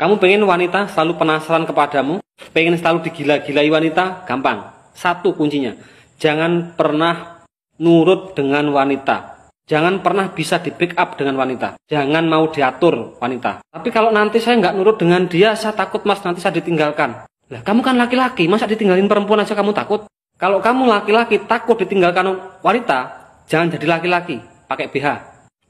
Kamu pengen wanita selalu penasaran kepadamu, pengen selalu digila-gilai wanita, gampang. Satu kuncinya, jangan pernah nurut dengan wanita. Jangan pernah bisa di pick up dengan wanita. Jangan mau diatur wanita. Tapi kalau nanti saya nggak nurut dengan dia, saya takut mas nanti saya ditinggalkan. Lah kamu kan laki-laki, masa ditinggalin perempuan aja kamu takut? Kalau kamu laki-laki takut ditinggalkan wanita, jangan jadi laki-laki, pakai BH.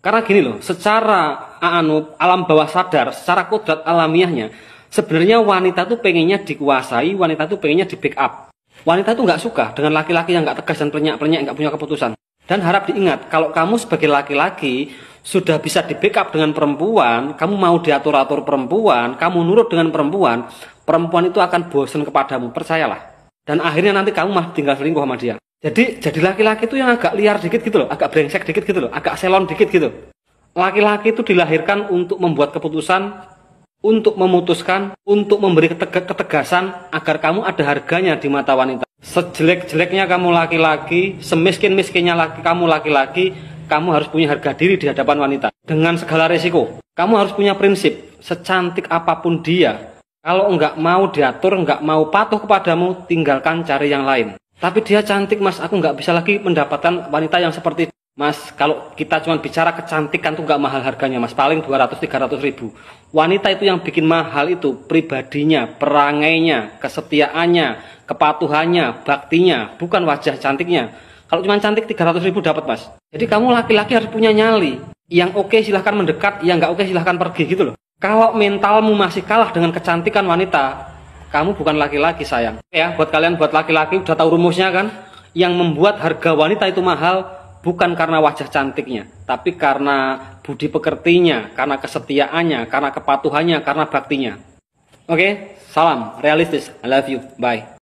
Karena gini loh, secara anu alam bawah sadar, secara kodrat alamiahnya, sebenarnya wanita tuh pengennya dikuasai, wanita tuh pengennya di backup. Wanita tuh nggak suka dengan laki-laki yang nggak tegas dan pernyak-pernyak, nggak punya keputusan. Dan harap diingat, kalau kamu sebagai laki-laki sudah bisa di backup dengan perempuan, kamu mau diatur-atur perempuan, kamu nurut dengan perempuan, perempuan itu akan bosan kepadamu, percayalah. Dan akhirnya nanti kamu mah tinggal selingkuh sama dia. Jadi jadi laki-laki itu yang agak liar dikit gitu loh, agak brengsek dikit gitu loh, agak selon dikit gitu. Laki-laki itu dilahirkan untuk membuat keputusan, untuk memutuskan, untuk memberi ketegasan agar kamu ada harganya di mata wanita. Sejelek-jeleknya kamu laki-laki, semiskin-miskinnya laki kamu laki-laki, kamu harus punya harga diri di hadapan wanita dengan segala resiko. Kamu harus punya prinsip, secantik apapun dia, kalau enggak mau diatur, enggak mau patuh kepadamu, tinggalkan cari yang lain. Tapi dia cantik mas, aku nggak bisa lagi mendapatkan wanita yang seperti Mas, kalau kita cuma bicara kecantikan tuh nggak mahal harganya mas, paling 200-300 ribu. Wanita itu yang bikin mahal itu pribadinya, perangainya, kesetiaannya, kepatuhannya, baktinya, bukan wajah cantiknya. Kalau cuma cantik 300 ribu dapat mas. Jadi kamu laki-laki harus punya nyali. Yang oke okay, silahkan mendekat, yang nggak oke okay, silahkan pergi gitu loh. Kalau mentalmu masih kalah dengan kecantikan wanita, kamu bukan laki-laki sayang. Ya, buat kalian buat laki-laki udah tahu rumusnya kan? Yang membuat harga wanita itu mahal bukan karena wajah cantiknya, tapi karena budi pekertinya, karena kesetiaannya, karena kepatuhannya, karena baktinya. Oke, salam realistis. I love you. Bye.